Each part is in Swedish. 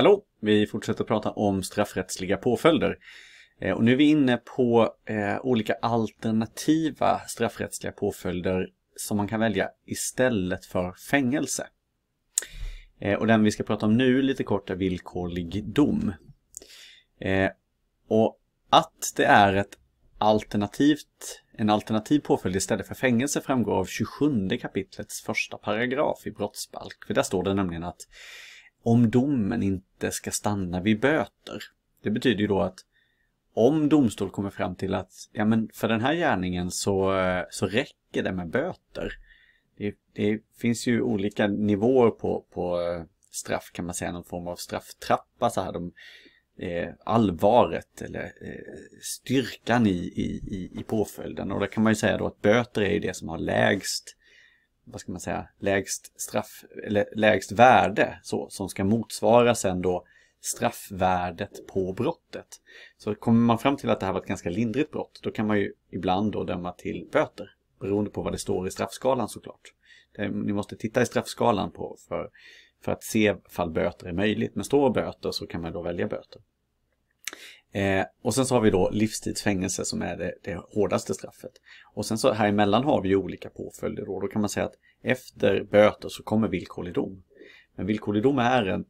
Hallå! Vi fortsätter prata om straffrättsliga påföljder. Eh, och nu är vi inne på eh, olika alternativa straffrättsliga påföljder som man kan välja istället för fängelse. Eh, och den vi ska prata om nu lite kort är villkorlig dom. Eh, och att det är ett alternativt, en alternativ påföljd istället för fängelse framgår av 27 kapitlets första paragraf i brottsbalk. För där står det nämligen att om domen inte ska stanna vid böter. Det betyder ju då att om domstol kommer fram till att ja, men för den här gärningen så, så räcker det med böter. Det, det finns ju olika nivåer på, på eh, straff kan man säga, någon form av strafftrappa så här. De, eh, allvaret eller eh, styrkan i, i, i, påföljden och då kan man ju säga då att böter är ju det som har lägst vad ska man säga, lägst, straff, eller lägst värde så, som ska motsvara sen då straffvärdet på brottet. Så kommer man fram till att det här var ett ganska lindrigt brott, då kan man ju ibland då döma till böter. Beroende på vad det står i straffskalan såklart. Det, ni måste titta i straffskalan på, för, för att se fall böter är möjligt. Men står böter så kan man då välja böter. Eh, och sen så har vi då livstidsfängelse som är det, det, hårdaste straffet. Och sen så här emellan har vi ju olika påföljder då. Då kan man säga att efter böter så kommer villkorlig dom. Men villkorlig dom är en,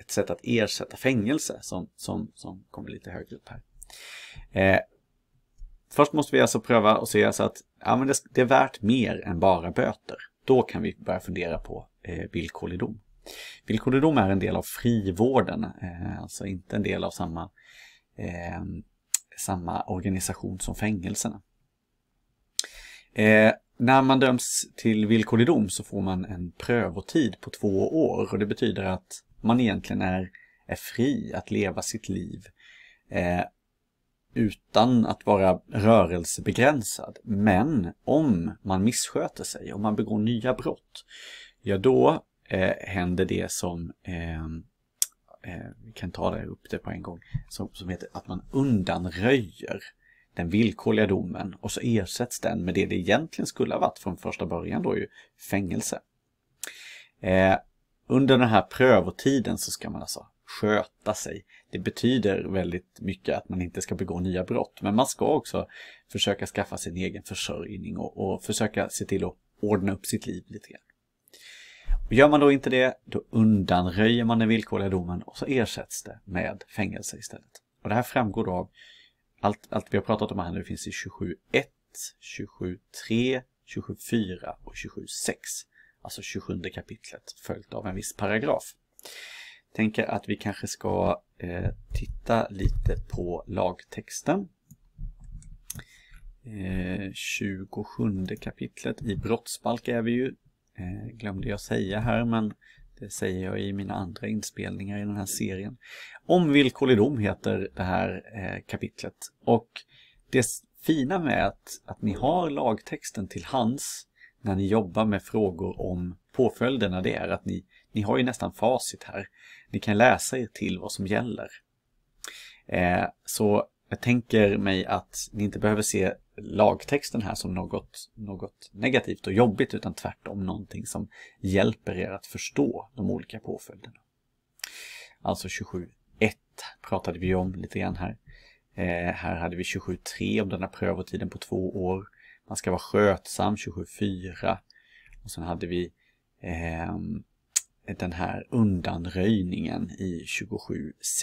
ett sätt att ersätta fängelse som, som, som kommer lite högre upp här. Eh, först måste vi alltså pröva och se så att ja, men det, det, är värt mer än bara böter. Då kan vi börja fundera på eh, villkorlig dom. Villkorlig dom är en del av frivården, eh, alltså inte en del av samma eh, samma organisation som fängelserna. Eh, när man döms till villkorlig dom så får man en prövotid på två år och det betyder att man egentligen är, är fri att leva sitt liv eh, utan att vara rörelsebegränsad. Men om man missköter sig, om man begår nya brott, ja då eh, händer det som eh, eh, kan ta det upp det på en gång, som, som heter att man undanröjer den villkorliga domen och så ersätts den med det det egentligen skulle ha varit från första början då ju fängelse. Eh, under den här prövotiden så ska man alltså sköta sig. Det betyder väldigt mycket att man inte ska begå nya brott, men man ska också försöka skaffa sin egen försörjning och, och försöka se till att ordna upp sitt liv lite grann. Och gör man då inte det, då undanröjer man den villkorliga domen och så ersätts det med fängelse istället. Och det här framgår då av allt, allt vi har pratat om här nu finns i 27.1, 27.3, 27.4 och 27.6. Alltså 27 kapitlet följt av en viss paragraf. Tänker att vi kanske ska eh, titta lite på lagtexten. Eh, 27 kapitlet i brottsbalk är vi ju Eh, glömde jag säga här, men det säger jag i mina andra inspelningar i den här serien. Om villkorlig dom heter det här eh, kapitlet. Och det fina med att, att ni har lagtexten till hands när ni jobbar med frågor om påföljderna, det är att ni, ni har ju nästan facit här. Ni kan läsa er till vad som gäller. Eh, så jag tänker mig att ni inte behöver se lagtexten här som något, något negativt och jobbigt utan tvärtom någonting som hjälper er att förstå de olika påföljderna. Alltså 27.1 pratade vi om lite grann här. Eh, här hade vi 27.3 om denna prövotiden på två år. Man ska vara skötsam 27.4 och sen hade vi eh, den här undanröjningen i 27.6.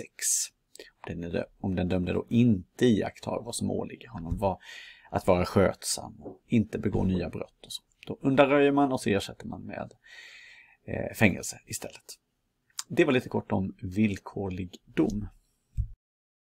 Om den dömde då inte iakttar vad som åligger honom, vad, att vara skötsam och inte begå nya brott. Och så. Då undanröjer man och så ersätter man med eh, fängelse istället. Det var lite kort om villkorlig dom.